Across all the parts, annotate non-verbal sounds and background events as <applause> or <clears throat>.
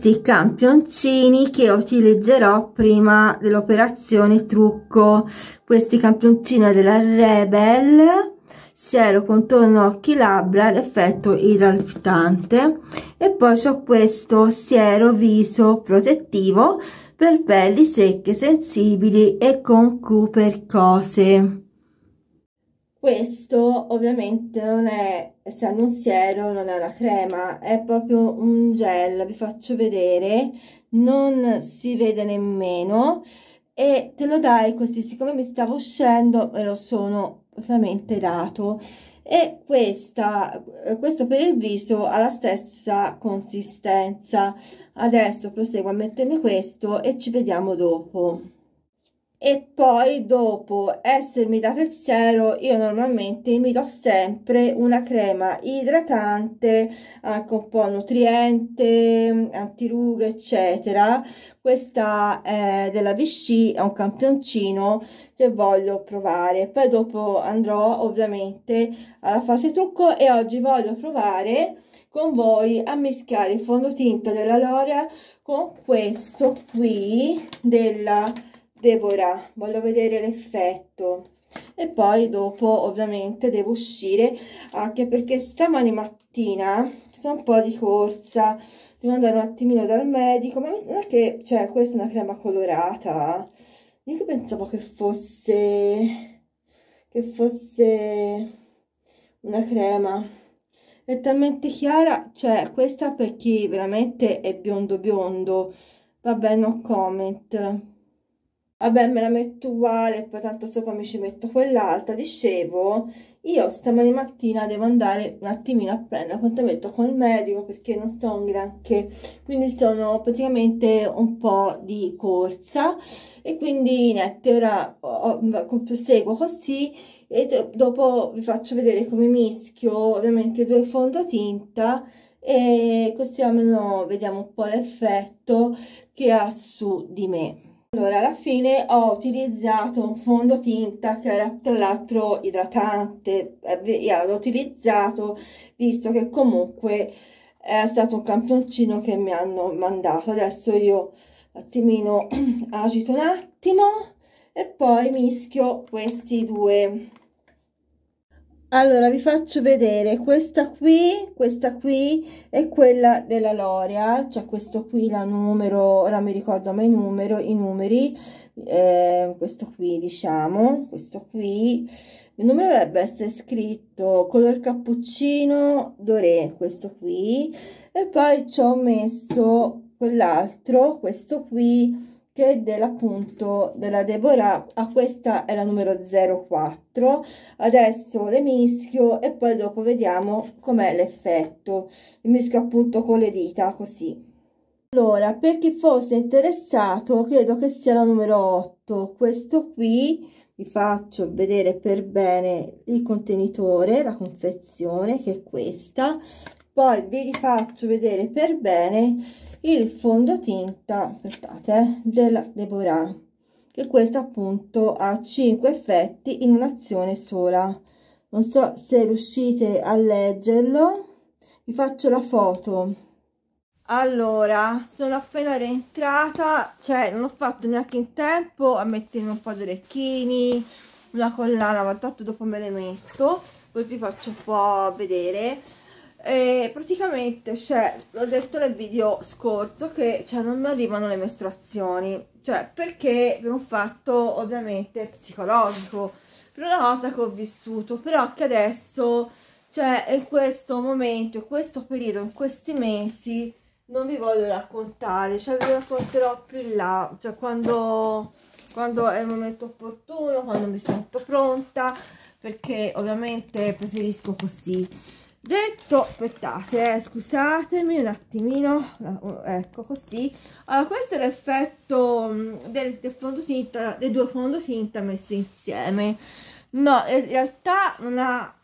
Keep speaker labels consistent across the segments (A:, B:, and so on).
A: questi campioncini che utilizzerò prima dell'operazione trucco questi campioncini della Rebel siero contorno occhi labbra l'effetto idratante e poi ho questo siero viso protettivo per pelli secche sensibili e con cupercose questo ovviamente non è, essendo un siero, non è una crema, è proprio un gel, vi faccio vedere, non si vede nemmeno e te lo dai così, siccome mi stavo uscendo me lo sono ovviamente dato e questa, questo per il viso ha la stessa consistenza. Adesso proseguo a mettermi questo e ci vediamo dopo e poi dopo essermi dato il siero io normalmente mi do sempre una crema idratante anche un po' nutriente antirughe eccetera questa è eh, della Vichy è un campioncino che voglio provare poi dopo andrò ovviamente alla fase trucco e oggi voglio provare con voi a mischiare il fondotinta della L'Oreal con questo qui della Deborah, voglio vedere l'effetto. E poi dopo ovviamente devo uscire anche perché stamani mattina sono un po' di corsa, devo andare un attimino dal medico, ma non è che, cioè questa è una crema colorata, io che pensavo che fosse, che fosse una crema è talmente chiara, cioè questa per chi veramente è biondo biondo, vabbè no comment, vabbè me la metto uguale poi tanto sopra mi ci metto quell'altra dicevo io stamani mattina devo andare un attimino a prendere appuntamento con il medico perché non sto in granché quindi sono praticamente un po' di corsa e quindi niente ora proseguo così e dopo vi faccio vedere come mischio ovviamente due fondotinta e così almeno vediamo un po' l'effetto che ha su di me allora, alla fine ho utilizzato un fondotinta che era tra l'altro idratante, e eh, l'ho utilizzato visto che comunque è stato un campioncino che mi hanno mandato. Adesso io un attimino <clears throat> agito un attimo e poi mischio questi due allora vi faccio vedere questa qui questa qui è quella della L'Oreal cioè questo qui la numero ora mi ricordo ma i numero i numeri eh, questo qui diciamo questo qui il numero dovrebbe essere scritto color cappuccino doré questo qui e poi ci ho messo quell'altro questo qui che dell'appunto della Deborah a questa è la numero 04 adesso le mischio e poi dopo vediamo com'è l'effetto le mischio appunto con le dita così allora per chi fosse interessato credo che sia la numero 8 questo qui vi faccio vedere per bene il contenitore, la confezione che è questa, poi vi faccio vedere per bene il fondotinta aspettate della Deborah che questo appunto ha 5 effetti in un'azione sola non so se riuscite a leggerlo vi faccio la foto allora sono appena rientrata cioè non ho fatto neanche in tempo a mettere un po' di orecchini una collana ma tanto dopo me le metto così faccio un po' vedere e praticamente cioè, l'ho detto nel video scorso che cioè, non mi arrivano le mestruazioni cioè perché per un fatto ovviamente psicologico per una cosa che ho vissuto però che adesso cioè in questo momento in questo periodo in questi mesi non vi voglio raccontare cioè vi racconterò più in là cioè quando, quando è il momento opportuno quando mi sento pronta perché ovviamente preferisco così detto aspettate eh, scusatemi un attimino oh, ecco così allora questo è l'effetto mm, del, del fondotinta dei due fondotinta messi insieme no in realtà non ha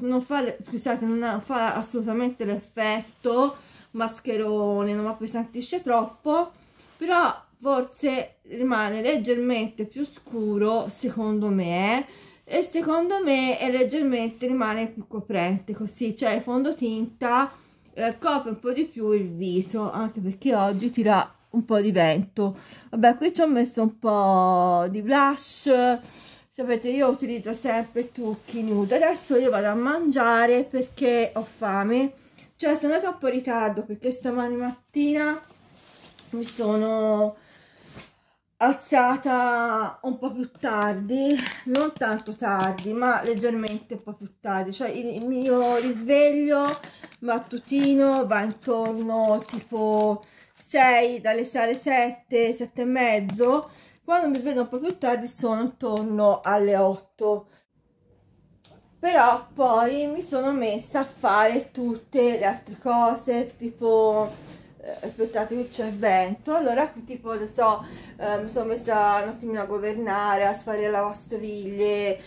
A: non fa, scusate non ha, fa assolutamente l'effetto mascherone non appesantisce troppo però forse rimane leggermente più scuro secondo me e secondo me è leggermente rimane più coprente così cioè fondotinta eh, copre un po' di più il viso anche perché oggi tira un po' di vento vabbè qui ci ho messo un po' di blush sapete io utilizzo sempre trucchi nude adesso io vado a mangiare perché ho fame cioè sono andata un po' in ritardo perché stamani mattina mi sono alzata un po' più tardi, non tanto tardi, ma leggermente un po' più tardi, cioè il, mio risveglio mattutino va intorno tipo 6, dalle 6 alle 7, 7 e mezzo, quando mi sveglio un po' più tardi sono intorno alle 8, però poi mi sono messa a fare tutte le altre cose, tipo aspettate eh, che c'è vento allora tipo lo so eh, mi sono messa un attimino a governare a sfare lavastoviglie eh,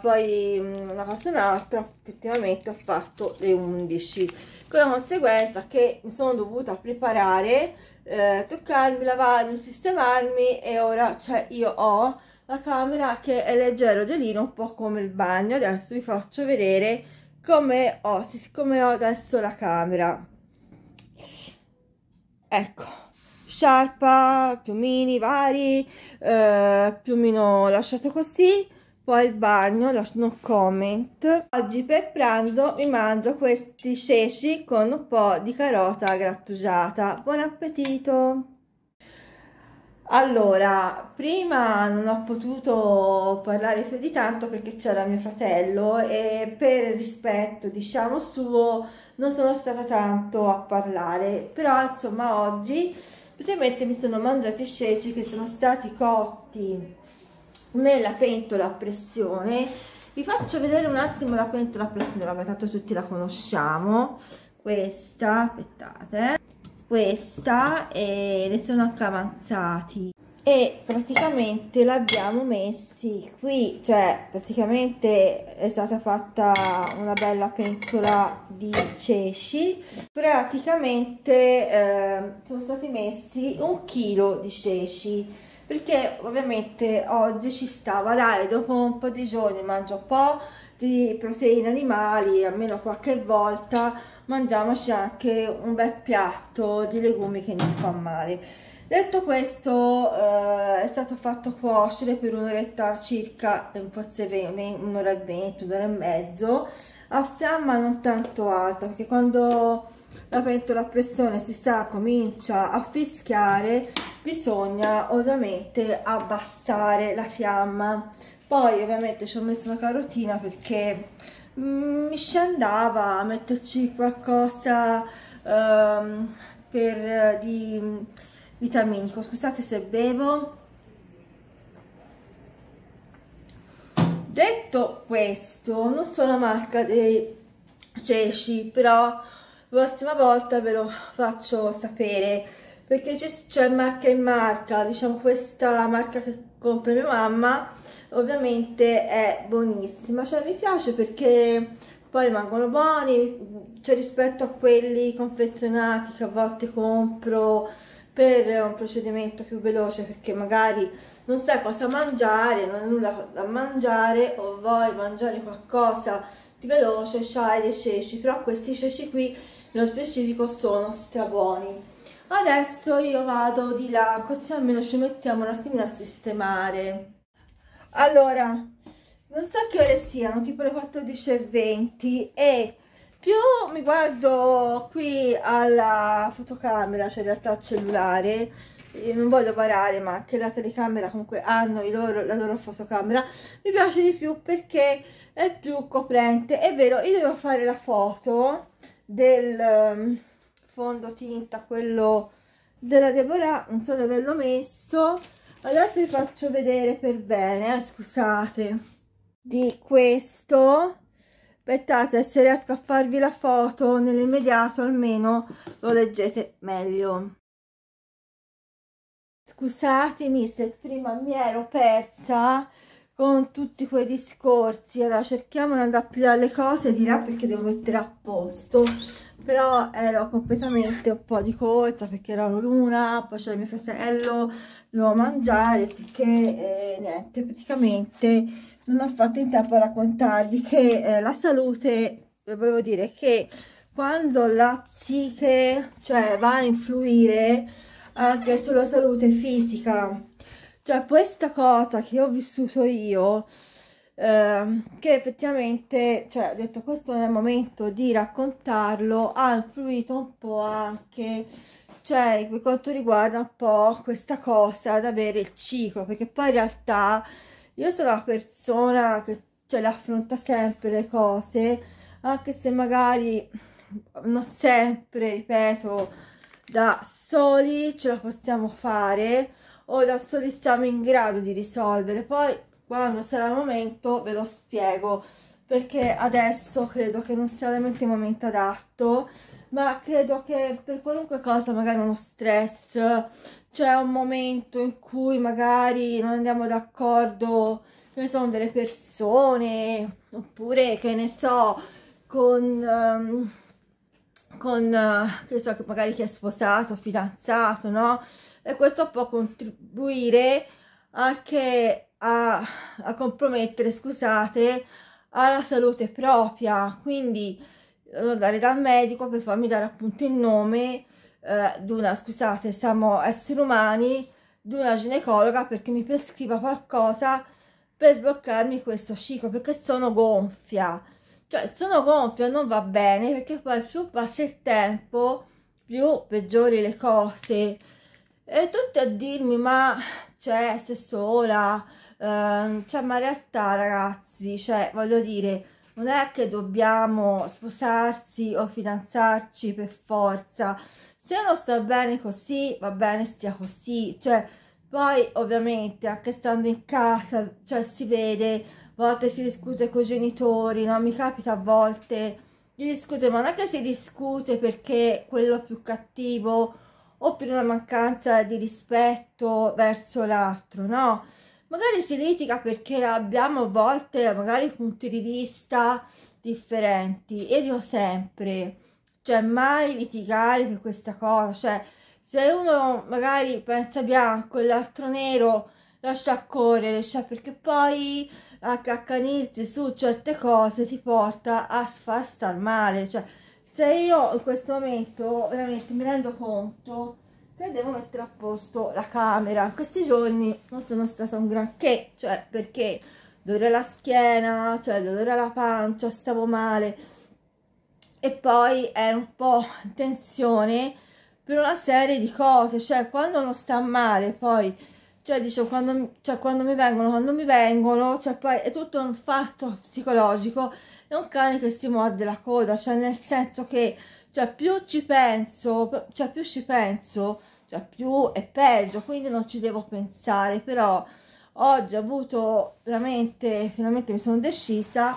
A: poi mm, una cosa o un'altra effettivamente ho fatto le 11 con la conseguenza che mi sono dovuta preparare eh, toccarmi, lavarmi, sistemarmi e ora cioè io ho la camera che è leggero delirio un po' come il bagno adesso vi faccio vedere come ho, siccome ho adesso la camera Ecco, sciarpa, piumini vari, eh, piumino lasciato così, poi il bagno, lascio lasciano comment. Oggi per pranzo mi mangio questi ceci con un po' di carota grattugiata. Buon appetito! Allora, prima non ho potuto parlare più di tanto perché c'era mio fratello e per rispetto, diciamo, suo non sono stata tanto a parlare, però insomma oggi praticamente mi sono mangiati i ceci che sono stati cotti nella pentola a pressione. Vi faccio vedere un attimo la pentola a pressione, vabbè tanto tutti la conosciamo, questa, aspettate, eh. questa e ne sono anche avanzati e praticamente l'abbiamo messi qui cioè praticamente è stata fatta una bella pentola di ceci praticamente eh, sono stati messi un chilo di ceci perché ovviamente oggi ci stava dai dopo un po' di giorni mangio un po' di proteine animali almeno qualche volta mangiamoci anche un bel piatto di legumi che non fa male detto questo eh, è stato fatto cuocere per un'oretta circa eh, forse un'ora e venti un'ora e mezzo a fiamma non tanto alta perché quando la pentola a pressione si sa comincia a fischiare bisogna ovviamente abbassare la fiamma poi ovviamente ci ho messo una carotina perché Mm, mi ci andava a metterci qualcosa um, per, eh, di vitaminico scusate se bevo detto questo non sono la marca dei ceci però la prossima volta ve lo faccio sapere perché c'è marca in marca diciamo questa marca che compra mia mamma ovviamente è buonissima cioè mi piace perché poi rimangono buoni cioè rispetto a quelli confezionati che a volte compro per un procedimento più veloce perché magari non sai cosa mangiare, non hai nulla da mangiare o vuoi mangiare qualcosa di veloce, c'hai dei ceci, però questi ceci qui nello specifico sono strabuoni. Adesso io vado di là, così almeno ci mettiamo un attimino a sistemare allora non so che ore siano tipo le 14 e 20 e più mi guardo qui alla fotocamera cioè in realtà al cellulare non voglio parare ma che la telecamera comunque hanno loro, la loro fotocamera mi piace di più perché è più coprente è vero io devo fare la foto del ehm, fondo tinta quello della Deborah non so dove l'ho messo adesso vi faccio vedere per bene eh, scusate di questo aspettate se riesco a farvi la foto nell'immediato almeno lo leggete meglio scusatemi se prima mi ero persa con tutti quei discorsi allora cerchiamo di andare più alle cose di là perché devo mettere a posto però ero completamente un po' di corsa perché ero l'una, poi c'era mio fratello, dovevo mangiare, sicché eh, niente, praticamente non ho fatto in tempo a raccontarvi che eh, la salute, eh, volevo dire che quando la psiche cioè, va a influire anche sulla salute fisica, cioè questa cosa che ho vissuto io, Ehm, che effettivamente, cioè, ho detto questo è il momento di raccontarlo, ha influito un po' anche cioè per quanto riguarda un po' questa cosa ad avere il ciclo, perché poi in realtà io sono una persona che cioè, affronta sempre le cose, anche se magari non sempre, ripeto, da soli ce la possiamo fare o da soli siamo in grado di risolvere. Poi quando sarà il momento ve lo spiego perché adesso credo che non sia veramente il momento adatto ma credo che per qualunque cosa magari uno stress c'è un momento in cui magari non andiamo d'accordo che ne sono delle persone oppure che ne so con um, con uh, che so che magari chi è sposato fidanzato no e questo può contribuire a che a, a compromettere, scusate, alla salute propria. Quindi devo andare dal medico per farmi dare appunto il nome eh, di una, scusate, siamo esseri umani, di una ginecologa perché mi prescriva qualcosa per sbloccarmi questo ciclo, perché sono gonfia. Cioè, sono gonfia, non va bene, perché poi più passa il tempo, più peggiori le cose. E tutti a dirmi, ma cioè, sei sola, Ehm, cioè, ma in realtà, ragazzi, cioè, voglio dire, non è che dobbiamo sposarsi o fidanzarci per forza. Se uno sta bene così, va bene stia così. Cioè, poi ovviamente anche stando in casa, cioè si vede, a volte si discute con i genitori, no? Mi capita a volte di discutere, ma non è che si discute perché quello più cattivo o per una mancanza di rispetto verso l'altro, no? magari si litiga perché abbiamo a volte magari punti di vista differenti e dico sempre cioè mai litigare per questa cosa cioè se uno magari pensa bianco e l'altro nero lascia correre cioè perché poi accaccanirsi su certe cose ti porta a far star male cioè se io in questo momento veramente mi rendo conto e devo mettere a posto la camera. questi giorni non sono stata un granché, cioè perché dolore la schiena, cioè dolore la pancia, stavo male e poi è un po' tensione per una serie di cose, cioè quando non sta male poi, cioè dicevo quando, cioè, quando mi vengono, quando mi vengono, cioè poi è tutto un fatto psicologico, è un cane che si morde la coda, cioè nel senso che cioè più ci penso, cioè più ci penso, cioè più è peggio, quindi non ci devo pensare, però oggi ho avuto veramente, finalmente mi sono decisa,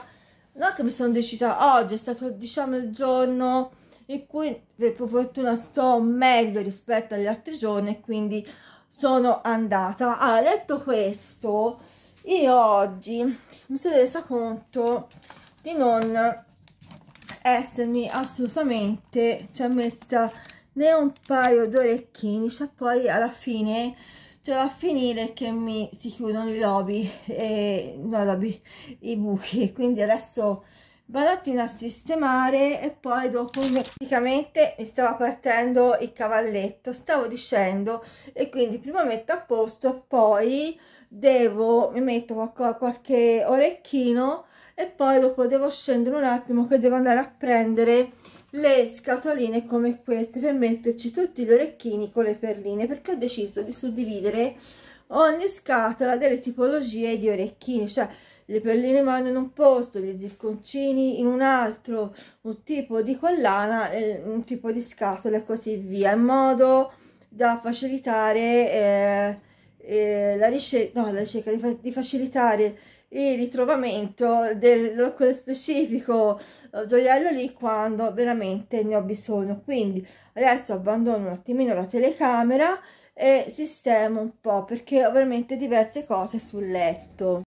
A: non che mi sono decisa oggi, è stato diciamo il giorno in cui per fortuna sto meglio rispetto agli altri giorni e quindi sono andata. Ah, detto questo, io oggi mi sono resa conto di non essermi assolutamente, cioè messa né un paio d'orecchini cioè poi alla fine cioè l'ho a finire che mi si chiudono i lobi e no lobi i buchi <laughs> quindi adesso vado a sistemare e poi dopo praticamente mi stava partendo il cavalletto stavo dicendo e quindi prima metto a posto poi devo mi metto qualche, qualche orecchino e poi dopo devo scendere un attimo che devo andare a prendere le scatoline come queste per metterci tutti gli orecchini con le perline perché ho deciso di suddividere ogni scatola delle tipologie di orecchini cioè le perline vanno in un posto, gli zirconcini in un altro, un tipo di collana, eh, un tipo di scatola e così via, in modo da facilitare eh, eh, la, ricerca, no, la ricerca, di, fa di facilitare il ritrovamento del quello specifico eh, gioiello lì quando veramente ne ho bisogno quindi adesso abbandono un attimino la telecamera e sistemo un po' perché ho veramente diverse cose sul letto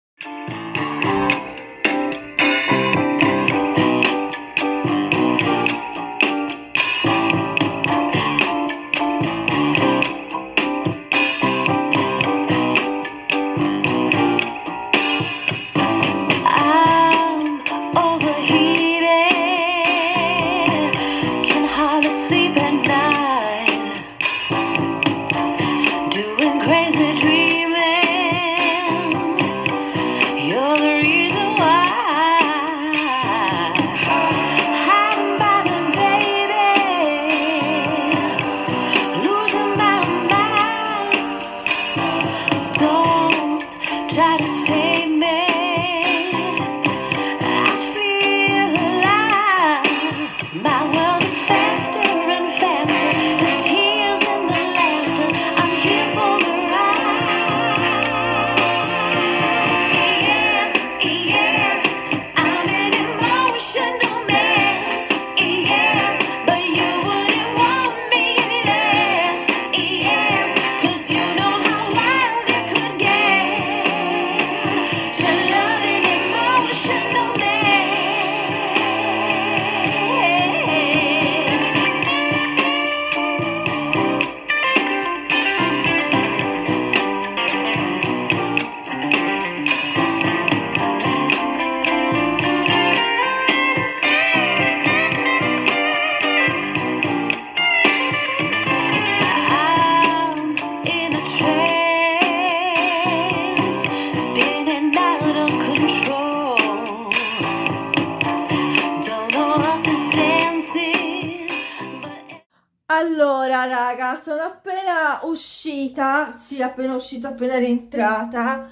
A: uscita appena rientrata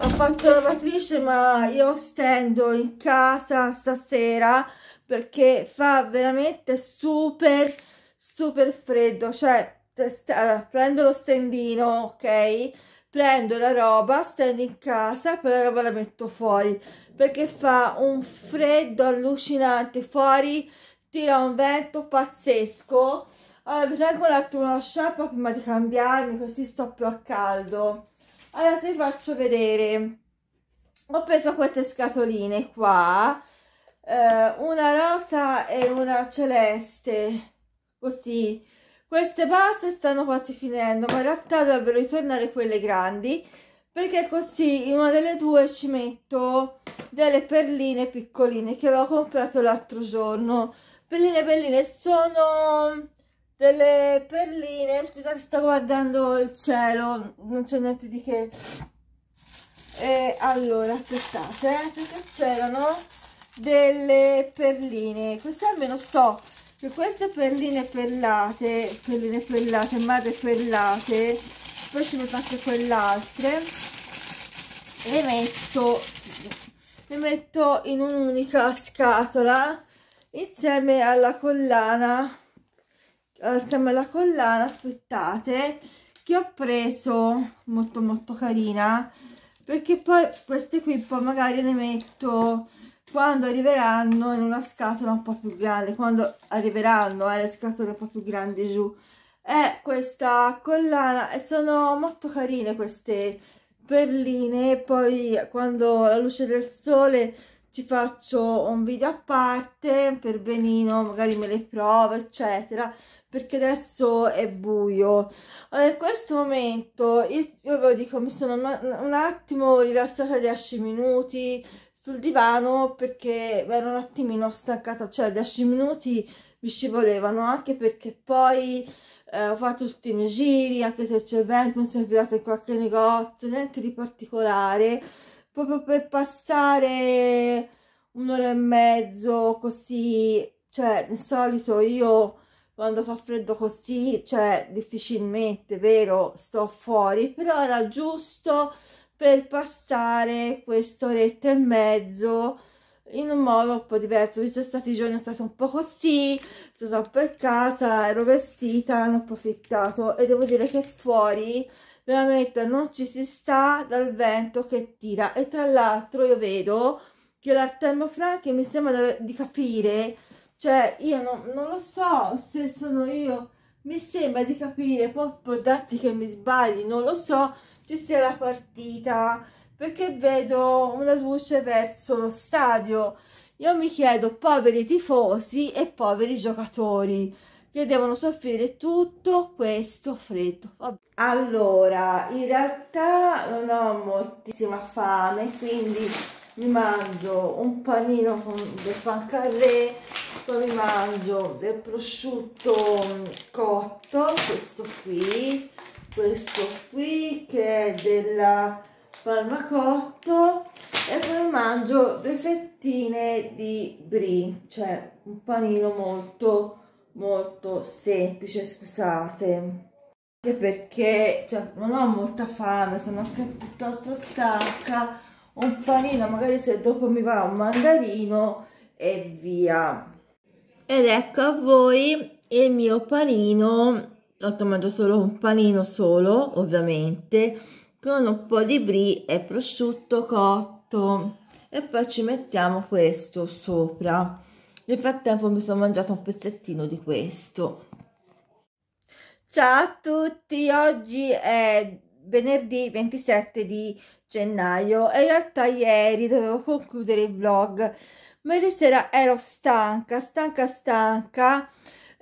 A: ho fatto la lavatrice ma io stendo in casa stasera perché fa veramente super super freddo cioè prendo lo stendino ok prendo la roba stendo in casa poi la roba la metto fuori perché fa un freddo allucinante fuori tira un vento pazzesco allora, mi tengo un attimo la sciarpa prima di cambiarmi, così sto più a caldo. Allora, se vi faccio vedere, ho preso queste scatoline qua, eh, una rosa e una celeste, così. Queste paste stanno quasi finendo, ma in realtà dovrebbero ritornare quelle grandi, perché così in una delle due ci metto delle perline piccoline che avevo comprato l'altro giorno. Perline perline sono delle perline scusate sto guardando il cielo non c'è niente di che e allora aspettate eh, perché c'erano delle perline queste almeno so che queste perline perlate perline perlate madre perlate poi ce ne anche quell'altre le metto le metto in un'unica scatola insieme alla collana insieme alla collana aspettate che ho preso molto molto carina perché poi queste qui poi magari le metto quando arriveranno in una scatola un po' più grande quando arriveranno eh, le scatole un po' più grandi giù è questa collana e sono molto carine queste perline poi quando la luce del sole ci faccio un video a parte per benino magari me le provo eccetera perché adesso è buio allora, in questo momento io, io ve lo dico mi sono un attimo rilassata 10 minuti sul divano perché ero un attimino stancata cioè 10 minuti mi ci volevano anche perché poi eh, ho fatto tutti i miei giri anche se c'è vento mi sono girata in qualche negozio niente di particolare proprio per passare un'ora e mezzo così, cioè di solito io quando fa freddo così, cioè difficilmente, vero, sto fuori, però era giusto per passare quest'oretta e mezzo in un modo un po' diverso, visto stati i giorni è stato un po' così, sono per casa, ero vestita, hanno approfittato e devo dire che fuori veramente non ci si sta dal vento che tira e tra l'altro io vedo che l'artelmo franchi mi sembra di capire cioè io non, non lo so se sono io mi sembra di capire poi può darsi che mi sbagli non lo so ci sia la partita perché vedo una luce verso lo stadio io mi chiedo poveri tifosi e poveri giocatori che devono soffrire tutto questo freddo. Vabbè. Allora, in realtà non ho moltissima fame, quindi mi mangio un panino con del pancarré, poi mi mangio del prosciutto mm, cotto, questo qui, questo qui che è della Parma e poi mangio le fettine di brie, cioè un panino molto molto semplice scusate anche perché cioè, non ho molta fame sono anche piuttosto stanca un panino magari se dopo mi va un mandarino e via ed ecco a voi il mio panino tanto mangio solo un panino solo ovviamente con un po' di brie e prosciutto cotto e poi ci mettiamo questo sopra nel frattempo mi sono mangiato un pezzettino di questo. Ciao a tutti, oggi è venerdì 27 di gennaio e in realtà ieri dovevo concludere il vlog, ma ieri sera ero stanca, stanca, stanca.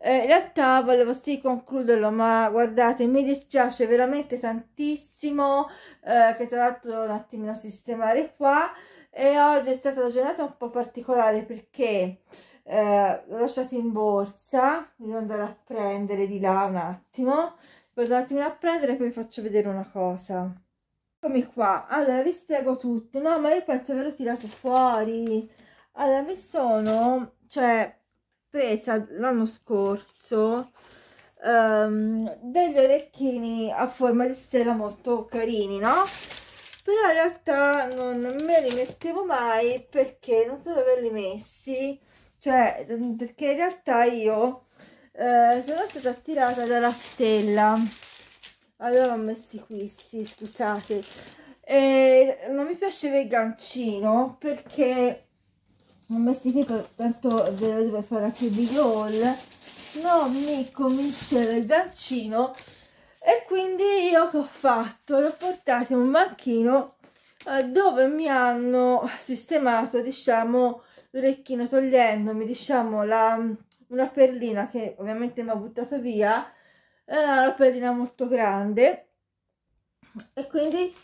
A: Eh, in realtà volevo sì concluderlo, ma guardate, mi dispiace veramente tantissimo eh, che tra l'altro un attimino a sistemare qua e oggi è stata una giornata un po' particolare perché eh, l'ho lasciato in borsa, devo andare a prendere di là un attimo, vado un attimo a prendere e poi vi faccio vedere una cosa. Eccomi qua, allora vi spiego tutto, no ma io penso ve l'ho tirato fuori, allora mi sono, cioè, presa l'anno scorso um, degli orecchini a forma di stella molto carini, no? Però in realtà non me li mettevo mai perché non so dove li messi, cioè mm, perché in realtà io eh, sono stata attirata dalla stella allora ho messi qui sì scusate e non mi piaceva il gancino perché ho messo qui tanto ve lo devo fare anche il video haul non mi convinceva il gancino e quindi io che ho fatto l'ho portato in un banchino eh, dove mi hanno sistemato diciamo l'orecchino togliendomi diciamo la, una perlina che ovviamente mi ha buttato via era una perlina molto grande e quindi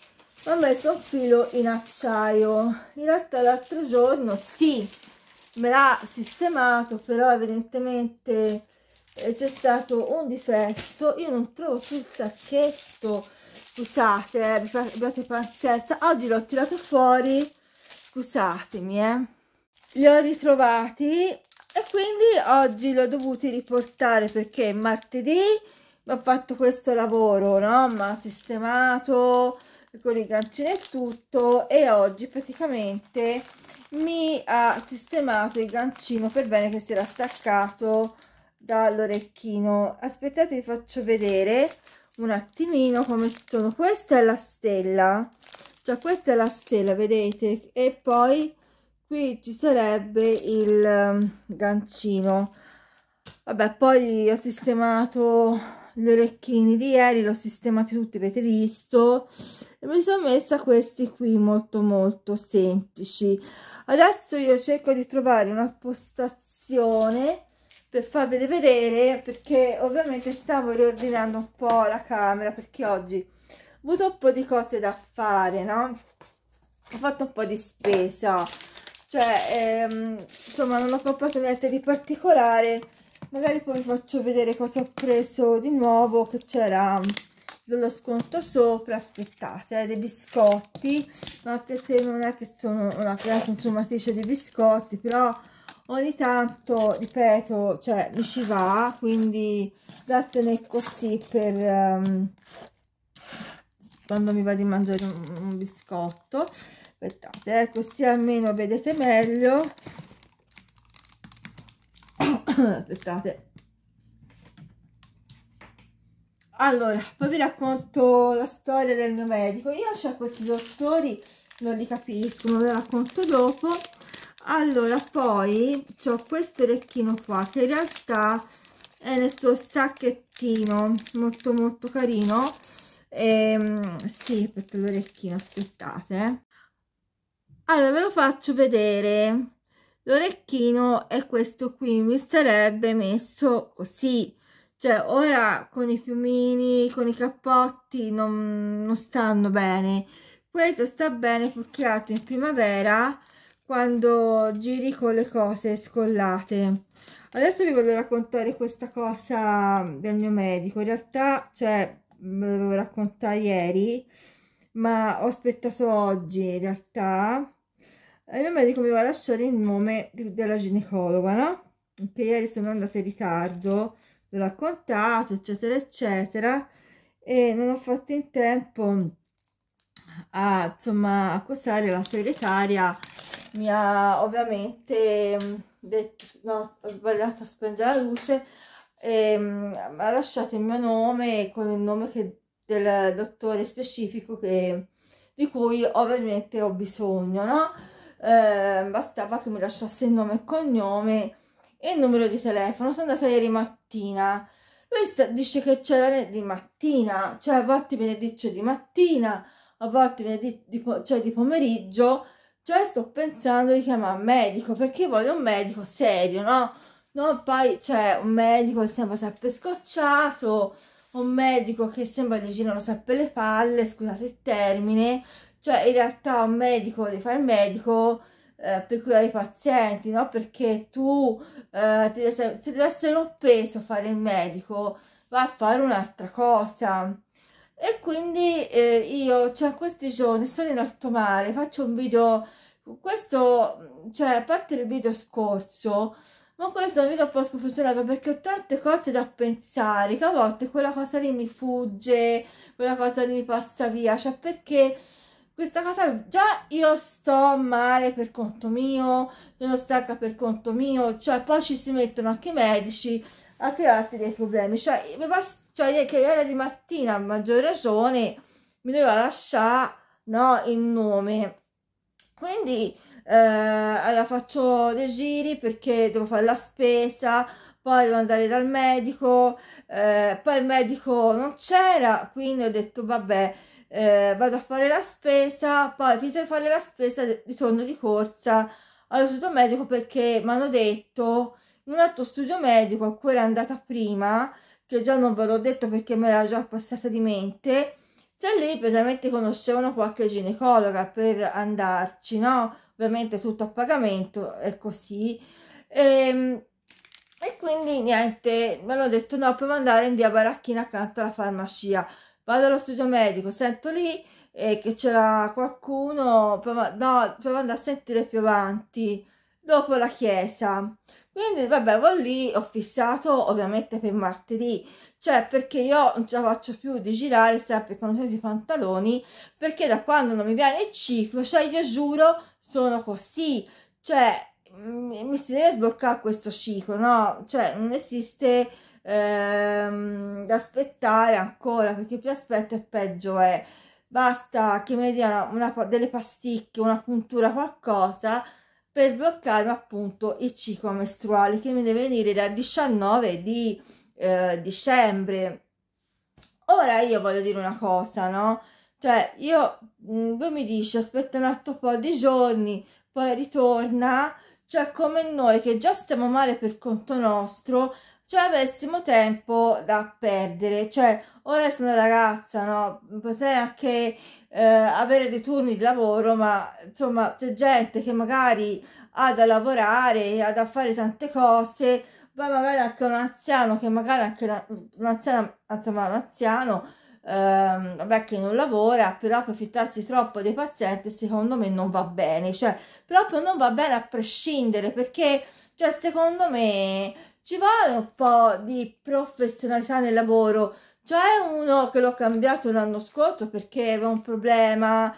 A: ho messo un filo in acciaio in realtà l'altro giorno sì me l'ha sistemato però evidentemente eh, c'è stato un difetto io non trovo più il sacchetto scusate eh, abbiate pazienza oggi l'ho tirato fuori scusatemi eh li ho ritrovati e quindi oggi li ho dovuti riportare perché martedì ho fatto questo lavoro, no? Ma sistemato con i gancini e tutto e oggi praticamente mi ha sistemato il gancino per bene che si era staccato dall'orecchino. Aspettate vi faccio vedere un attimino come sono. Questa è la stella, cioè questa è la stella, vedete? E poi qui ci sarebbe il ehm, gancino vabbè poi ho sistemato gli orecchini di ieri li ho sistemati tutti avete visto e mi sono messa questi qui molto molto semplici adesso io cerco di trovare una postazione per farvele vedere perché ovviamente stavo riordinando un po' la camera perché oggi ho avuto un po' di cose da fare no ho fatto un po' di spesa cioè ehm, insomma non ho comprato niente di particolare magari poi vi faccio vedere cosa ho preso di nuovo che c'era dello sconto sopra aspettate eh, dei biscotti anche se non è che sono una grande consumatrice di biscotti però ogni tanto ripeto cioè mi ci va quindi datene così per um, quando mi va di mangiare un, un biscotto aspettate eh, così almeno vedete meglio <coughs> aspettate allora poi vi racconto la storia del mio medico io cioè questi dottori non li capisco non ve racconto dopo allora poi ho questo orecchino qua che in realtà è nel suo sacchettino molto molto carino e, ehm, sì, aspetta l'orecchino, aspettate eh. Allora ve lo faccio vedere. L'orecchino è questo qui, mi starebbe messo così. Cioè ora con i piumini, con i cappotti non, non stanno bene. Questo sta bene purché in primavera quando giri con le cose scollate. Adesso vi voglio raccontare questa cosa del mio medico. In realtà, cioè, ve lo raccontare ieri ma ho aspettato oggi in realtà e mio medico mi va a lasciare il nome della ginecologa, no? Che ieri sono andata in ritardo, l'ho raccontato, eccetera, eccetera, e non ho fatto in tempo a, insomma, accusare la segretaria, mi ha ovviamente mm, detto, no, ho sbagliato a spengere la luce, e, mm, ha lasciato il mio nome con il nome che del dottore specifico che, di cui ovviamente ho bisogno, no? Eh, bastava che mi lasciasse il nome e cognome e il numero di telefono. Sono andata ieri mattina. Lui dice che c'era di mattina, cioè a volte me ne dice cioè di mattina, a volte me ne dice cioè di pomeriggio. Cioè sto pensando di chiamare un medico perché voglio un medico serio, no? No, poi c'è cioè, un medico che sembra sempre scocciato, un medico che sembra gli girano sempre le palle, scusate il termine, cioè in realtà un medico deve fare il medico eh, per curare i pazienti, no? Perché tu, eh, deve, se deve essere un peso fare il medico, va a fare un'altra cosa. E quindi eh, io, cioè questi giorni, sono in alto mare, faccio un video, questo, cioè a parte il video scorso, ma questo non mica può sconfessionato perché ho tante cose da pensare, che a volte quella cosa lì mi fugge, quella cosa lì mi passa via, cioè perché questa cosa già io sto male per conto mio, sono stanca per conto mio, cioè poi ci si mettono anche i medici a crearti dei problemi, cioè, mi basta, cioè che era di mattina a maggior ragione mi doveva lasciare no, il nome, quindi eh, allora faccio dei giri perché devo fare la spesa, poi devo andare dal medico, eh, poi il medico non c'era, quindi ho detto vabbè, eh, vado a fare la spesa, poi finito di fare la spesa ritorno di corsa allo studio medico perché mi hanno detto in un altro studio medico a cui era andata prima, che già non ve l'ho detto perché me l'era già passata di mente, se lì praticamente conoscevano qualche ginecologa per andarci, no? ovviamente tutto a pagamento è così e, ehm, e quindi niente mi hanno detto no puoi andare in via Baracchina accanto alla farmacia vado allo studio medico sento lì eh, che c'era qualcuno no provo ad andare a sentire più avanti dopo la chiesa quindi vabbè vado lì ho fissato ovviamente per martedì cioè perché io non ce la faccio più di girare sempre con i pantaloni perché da quando non mi viene il ciclo cioè io giuro sono così cioè mm, mi si deve sbloccare questo ciclo no cioè non esiste ehm, da aspettare ancora perché più aspetto e peggio è basta che mi diano una, delle pasticche una puntura qualcosa per sbloccare appunto il ciclo mestruale che mi deve venire dal 19 di eh, dicembre. Ora io voglio dire una cosa, no? Cioè, io, mm, lui mi dice aspetta un altro po' di giorni, poi ritorna, cioè come noi che già stiamo male per conto nostro, cioè avessimo tempo da perdere, cioè ora sono ragazza, no? Potrei anche eh, avere dei turni di lavoro, ma insomma c'è gente che magari ha da lavorare, ha da fare tante cose, ma magari anche un anziano che magari anche un anziano, insomma un anziano ehm, vabbè, che non lavora, però approfittarsi troppo dei pazienti secondo me non va bene, cioè proprio non va bene a prescindere perché cioè, secondo me ci vuole un po' di professionalità nel lavoro, c'è uno che l'ho cambiato l'anno scorso perché aveva un problema,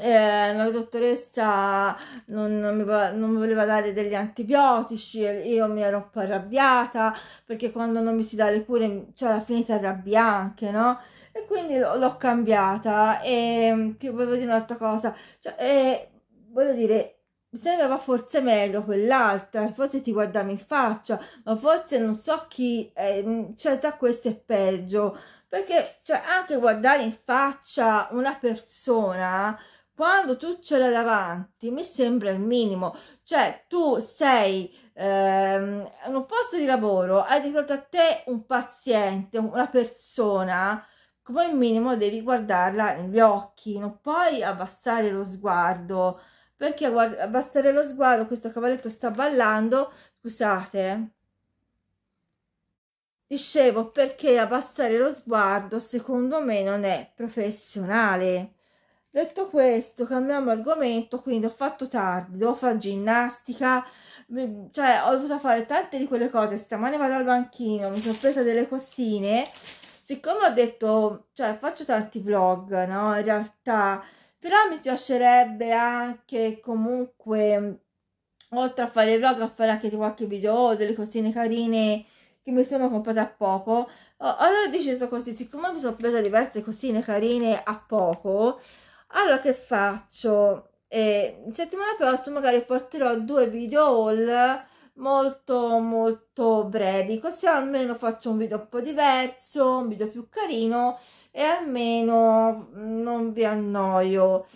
A: eh, la dottoressa non, non, mi, non voleva dare degli antibiotici io mi ero un po' arrabbiata perché quando non mi si dà le cure c'è cioè, la finita ti anche no e quindi l'ho cambiata e ehm, ti volevo dire un'altra cosa cioè, eh, voglio dire mi sembrava forse meglio quell'altra, forse ti guardava in faccia, ma forse non so chi, è, mm, cioè tra questo è peggio, perché cioè, anche guardare in faccia una persona quando tu ce l'hai davanti mi sembra il minimo, cioè tu sei ehm, in un posto di lavoro, hai di fronte a te un paziente, una persona, come minimo devi guardarla negli occhi, non puoi abbassare lo sguardo perché guarda, bastare lo sguardo, questo cavalletto sta ballando, scusate, dicevo perché abbassare lo sguardo secondo me non è professionale. Detto questo, cambiamo argomento, quindi ho fatto tardi, devo fare ginnastica, cioè ho dovuto fare tante di quelle cose, stamane vado al banchino, mi sono presa delle costine, siccome ho detto, cioè faccio tanti vlog, no? In realtà però mi piacerebbe anche comunque oltre a fare vlog a fare anche qualche video delle cosine carine che mi sono comprate a poco allora ho deciso così siccome mi sono presa diverse cosine carine a poco allora che faccio eh, settimana prossima magari porterò due video haul molto molto brevi così almeno faccio un video un po' diverso un video più carino e almeno mm, non vi annoio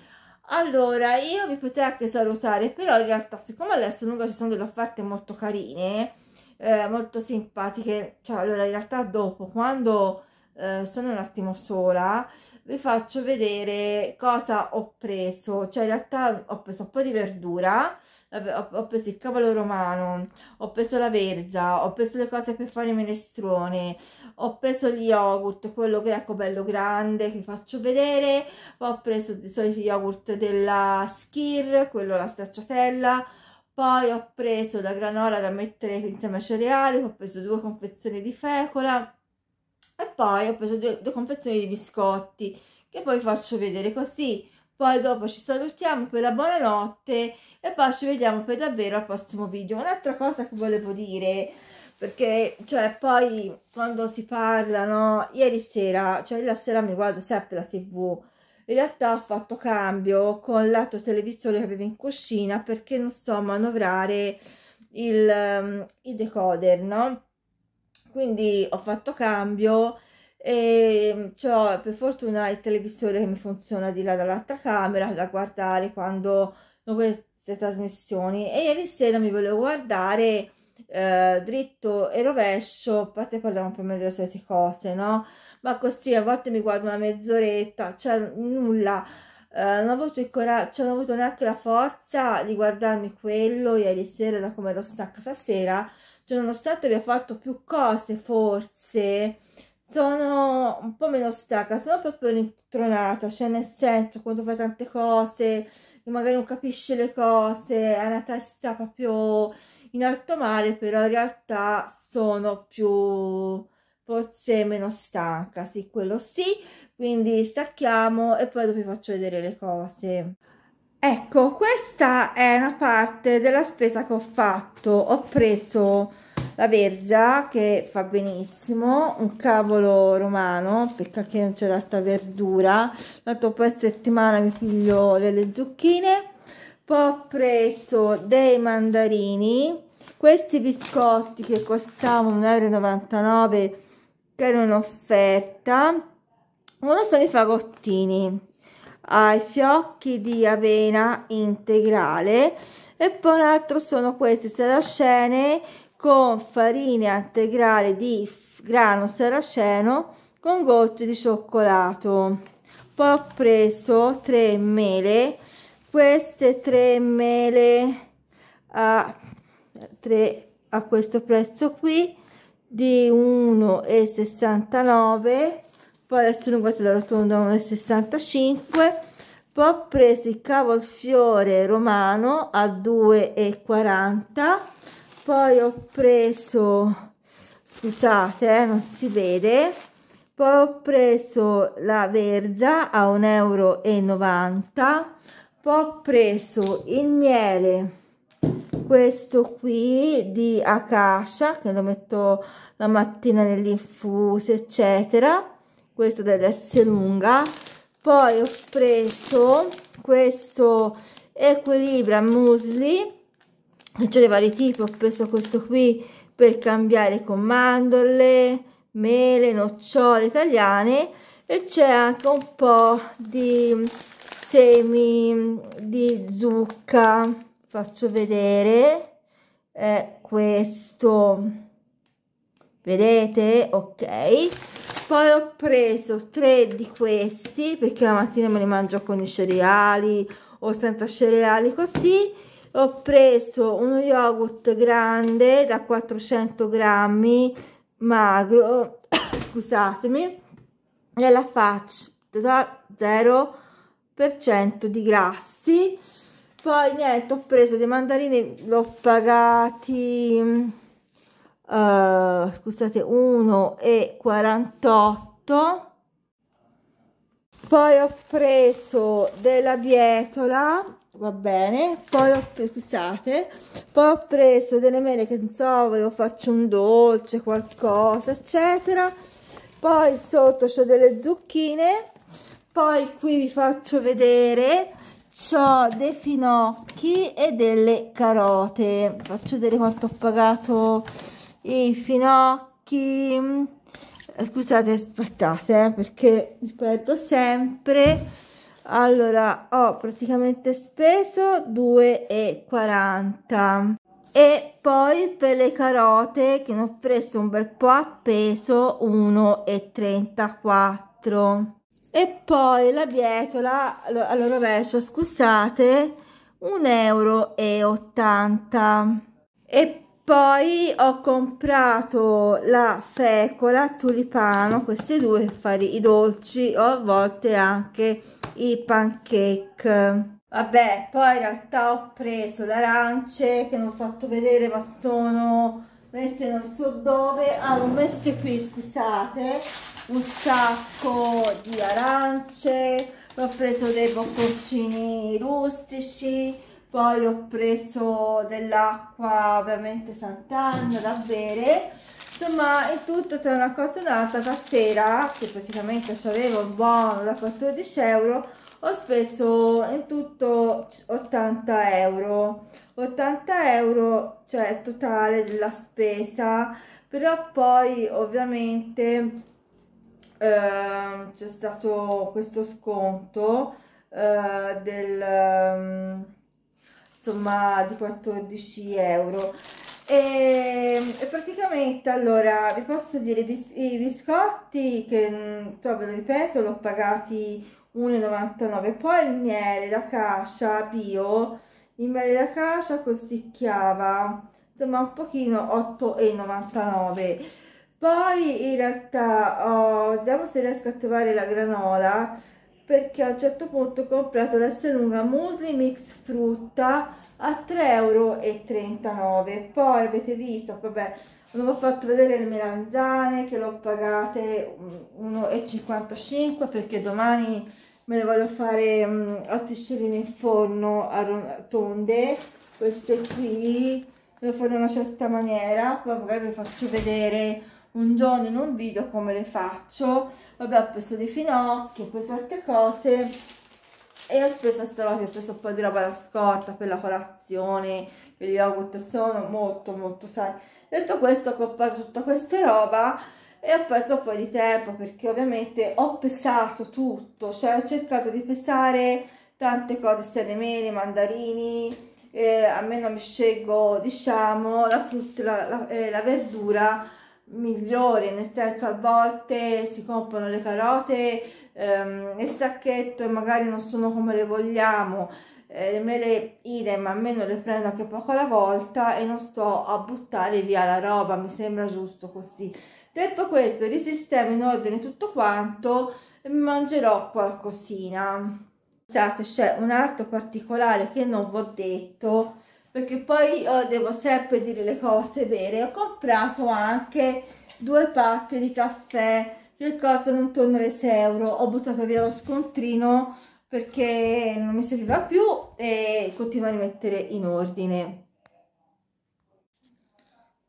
A: allora io vi potrei anche salutare però in realtà siccome adesso lunga ci sono delle offerte molto carine eh, molto simpatiche cioè allora in realtà dopo quando eh, sono un attimo sola vi faccio vedere cosa ho preso cioè in realtà ho preso un po' di verdura ho, ho, preso il cavolo romano, ho preso la verza, ho preso le cose per fare i minestrone, ho preso gli yogurt, quello greco bello grande che faccio vedere, ho preso i soliti yogurt della Skir, quello la stracciatella, poi ho preso la granola da mettere insieme ai cereali, ho preso due confezioni di fecola e poi ho preso due, due confezioni di biscotti che poi faccio vedere così poi dopo ci salutiamo per la buonanotte e poi ci vediamo per davvero al prossimo video. Un'altra cosa che volevo dire, perché cioè poi quando si parla, no, ieri sera, cioè la sera mi guardo sempre la tv, in realtà ho fatto cambio con l'altro televisore che avevo in cuscina perché non so manovrare il, ehm, il decoder, no? Quindi ho fatto cambio e ehm, cioè, per fortuna il televisore che mi funziona di là dall'altra camera da guardare quando ho queste trasmissioni e ieri sera mi volevo guardare eh, dritto e rovescio a parte parliamo più o meno delle solite cose no ma così a volte mi guardo una mezz'oretta cioè nulla eh, non ho avuto il coraggio cioè, non ho avuto neanche la forza di guardarmi quello ieri sera da come ero stanca stasera cioè, nonostante abbia fatto più cose forse sono un po' meno stanca, sono proprio rintronata, cioè nel senso quando fa tante cose, magari non capisce le cose, ha una testa proprio in alto mare, però in realtà sono più forse meno stanca, sì, quello sì, quindi stacchiamo e poi dopo vi faccio vedere le cose. Ecco, questa è una parte della spesa che ho fatto, ho preso la verza che fa benissimo, un cavolo romano, perché che non c'è l'altra verdura, tanto poi a settimana mi piglio delle zucchine, poi ho preso dei mandarini, questi biscotti che costavano 1,99 euro che era un'offerta uno sono i fagottini ai fiocchi di avena integrale e poi un altro sono queste saracene con farina integrale di grano saraceno con gocce di cioccolato. Poi ho preso tre mele, queste tre mele a, tre, a questo prezzo qui di 1,69 poi adesso lungato la rotonda 1,65 poi ho preso il cavolfiore romano a 2,40 poi ho preso scusate eh, non si vede poi ho preso la verza a 1,90 euro poi ho preso il miele questo qui di acacia che lo metto la mattina nell'infuso eccetera questo dell'S lunga poi ho preso questo equilibra musli c'è dei vari tipi, ho preso questo qui per cambiare con mandorle, mele, nocciole italiane e c'è anche un po' di semi di zucca, faccio vedere, è eh, questo, vedete? Ok, poi ho preso tre di questi perché la mattina me li mangio con i cereali o senza cereali così ho preso uno yogurt grande da 400 grammi magro <coughs> scusatemi e nella faccia da 0% di grassi poi niente ho preso dei mandarini l'ho pagati uh, scusate 1,48 poi ho preso della bietola va bene poi ho scusate poi ho preso delle mele che non so volevo faccio un dolce qualcosa eccetera poi sotto c'ho delle zucchine poi qui vi faccio vedere ho dei finocchi e delle carote faccio vedere quanto ho pagato i finocchi eh, scusate aspettate eh, perché ripeto sempre allora ho praticamente speso 2,40 e poi per le carote che ne ho preso un bel po' a peso 1,34 e poi la bietola allora rovescio scusate 1,80 euro e poi ho comprato la fecola tulipano queste due per fare i dolci o a volte anche i pancake. Vabbè, poi in realtà ho preso le arance che non ho fatto vedere ma sono messe non so dove. Ah, ho messo qui, scusate, un sacco di arance, ho preso dei bocconcini rustici, poi ho preso dell'acqua ovviamente Sant'Anna da bere insomma in tutto tra una cosa e un'altra stasera che praticamente avevo un buono da 14 euro ho speso in tutto 80 euro 80 euro cioè totale della spesa però poi ovviamente eh, c'è stato questo sconto eh, del ehm, insomma di 14 euro e, ehm, e praticamente allora vi posso dire i biscotti che ve mm, lo ripeto l'ho pagati 1,99 poi il miele l'acacia bio il miele d'acacia costicchiava insomma un pochino 8,99 poi in realtà oh, vediamo se riesco a trovare la granola perché a un certo punto ho comprato l'esselunga muesli mix frutta a 3,39 euro poi avete visto vabbè non ho fatto vedere le melanzane che l'ho pagate 1,55 perché domani me le voglio fare um, a striscioline in forno a tonde queste qui devo fare in una certa maniera poi magari vi faccio vedere un giorno in un video come le faccio vabbè ho preso dei finocchi ho preso altre cose e ho preso questa roba, ho preso un po' di roba da scorta per la colazione per gli yogurt sono molto molto sani detto questo ho comprato tutta questa roba e ho perso un po' di tempo perché ovviamente ho pesato tutto cioè ho cercato di pesare tante cose sedemeni, mandarini eh, almeno mi scelgo diciamo la frutta la, la, eh, la verdura migliori, nel senso a volte si comprano le carote ehm, e sacchetto e magari non sono come le vogliamo, eh, le mele idem, almeno le prendo anche poco alla volta e non sto a buttare via la roba, mi sembra giusto così. Detto questo, risistemo in ordine tutto quanto e mangerò qualcosina. Pensate, c'è un altro particolare che non vi ho detto, perché poi oh, devo sempre dire le cose vere, ho comprato anche due pacche di caffè che costano intorno alle 6 euro, ho buttato via lo scontrino perché non mi serviva più e continuo a rimettere in ordine.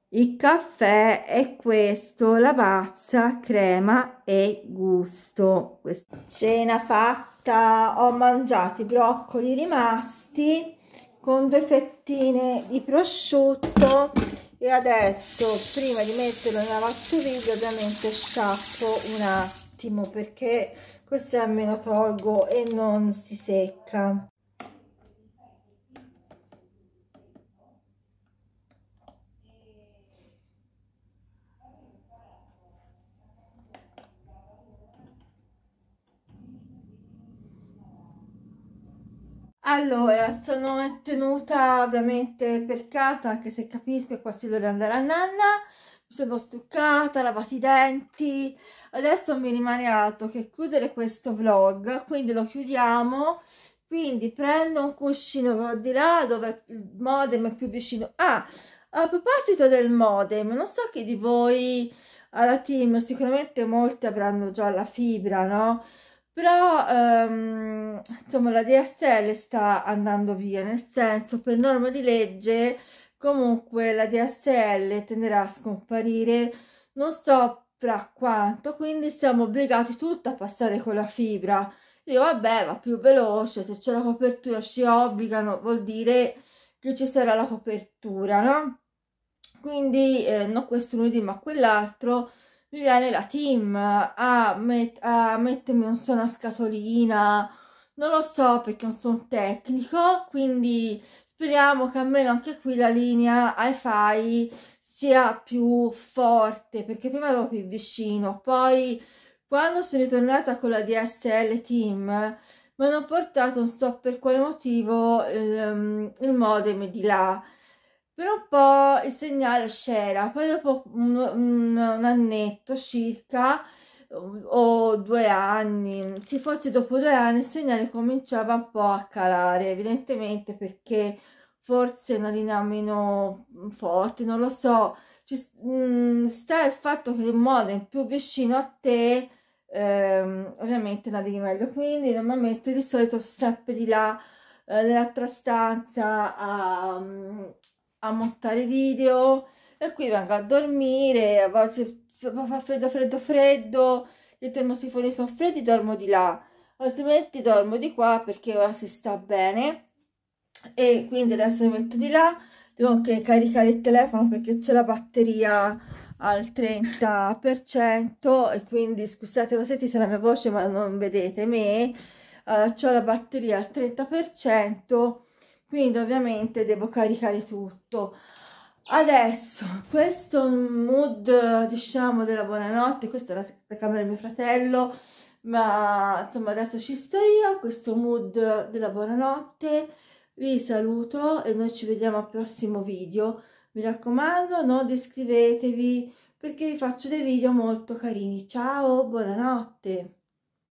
A: Il caffè è questo, lavazza, crema e gusto. Cena fatta, ho mangiato i broccoli rimasti con due fettine di prosciutto e adesso prima di metterlo nella lavastoviglie ovviamente sciacquo un attimo perché così almeno tolgo e non si secca Allora, sono tenuta ovviamente per casa, anche se capisco che quasi dovrei andare a nanna. Mi sono stuccata, lavati i denti. Adesso mi rimane altro che chiudere questo vlog, quindi lo chiudiamo. Quindi prendo un cuscino di là dove il modem è più vicino. Ah, a proposito del modem, non so chi di voi alla team, sicuramente molti avranno già la fibra, no? però ehm, insomma la DSL sta andando via, nel senso per norma di legge comunque la DSL tenderà a scomparire, non so fra quanto, quindi siamo obbligati tutti a passare con la fibra. Io vabbè, va più veloce, se c'è la copertura ci obbligano, vuol dire che ci sarà la copertura, no? Quindi eh, non questo lunedì ma quell'altro mi viene la team, a, met- a mettermi non so una scatolina, non lo so perché non sono tecnico, quindi speriamo che almeno anche qui la linea hi-fi sia più forte, perché prima ero più vicino, poi quando sono ritornata con la DSL Team mi hanno portato, non so per quale motivo, il, il modem di là per un po' il segnale c'era, poi dopo un, un, un annetto circa o due anni, sì, forse dopo due anni il segnale cominciava un po' a calare, evidentemente perché forse una linea meno forte, non lo so, ci, mm, sta il fatto che il modem più vicino a te ehm, ovviamente navighi meglio, quindi normalmente di solito sempre di là eh, nell'altra stanza a, mm, a montare video e qui vengo a dormire, se fa freddo freddo freddo, i termosifoni sono freddi dormo di là, altrimenti dormo di qua perché ora si sta bene e quindi adesso mi metto di là, devo anche caricare il telefono perché c'è la batteria al 30% e quindi scusate voi sentite la mia voce ma non vedete me, uh, ho la batteria al 30% quindi ovviamente devo caricare tutto adesso questo mood diciamo della buonanotte questa è la camera di mio fratello ma insomma adesso ci sto io questo mood della buonanotte vi saluto e noi ci vediamo al prossimo video mi raccomando non iscrivetevi perché vi faccio dei video molto carini ciao buonanotte